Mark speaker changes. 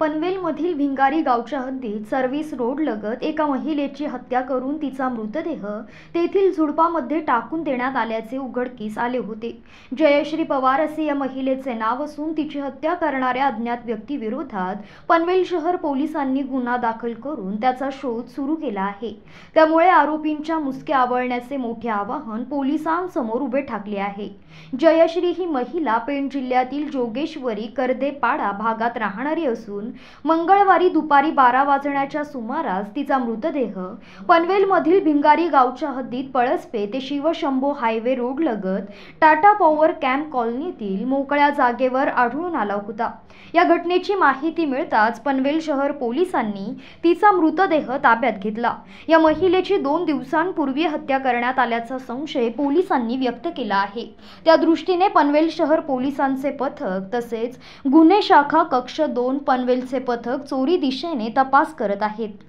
Speaker 1: पनवेलमधील भिंगारी गावच्या हद्दीत सर्व्हिस रोडलगत एका महिलेची हत्या करून तिचा मृतदेह तेथील झुडपामध्ये टाकून देण्यात आल्याचे उघडकीस आले होते जयश्री पवार असे या महिलेचे नाव असून तिची हत्या करणाऱ्या अज्ञात व्यक्तीविरोधात पनवेल शहर पोलिसांनी गुन्हा दाखल करून त्याचा शोध सुरू केला आहे त्यामुळे आरोपींच्या मुसके आवळण्याचे मोठे आवाहन पोलिसांसमोर उभे ठाकले आहे जयश्री ही महिला पेण जिल्ह्यातील जोगेश्वरी कर्देपाडा भागात राहणारी असून असून मंगळवारी दुपारी बारा वाजण्याच्या सुमारास तिचा मृतदेह पनवेल मधील भिंगारी गावच्या हद्दीत पळसपे ते शिवशंभो हायवे रोड लगत टाटा पॉवर कॅम्प कॉलनीतील मोकळ्या जागेवर आढळून आला होता या घटनेची माहिती मिळताच पनवेल शहर पोलिसांनी तिचा मृतदेह ताब्यात घेतला या महिलेची दोन दिवसांपूर्वी हत्या करण्यात आल्याचा संशय पोलिसांनी व्यक्त केला आहे त्या दृष्टीने पनवेल शहर पोलिसांचे पथक तसेच गुन्हे शाखा कक्ष दोन पनवेल चे पथक चोरी दिशेने तपास करत आहेत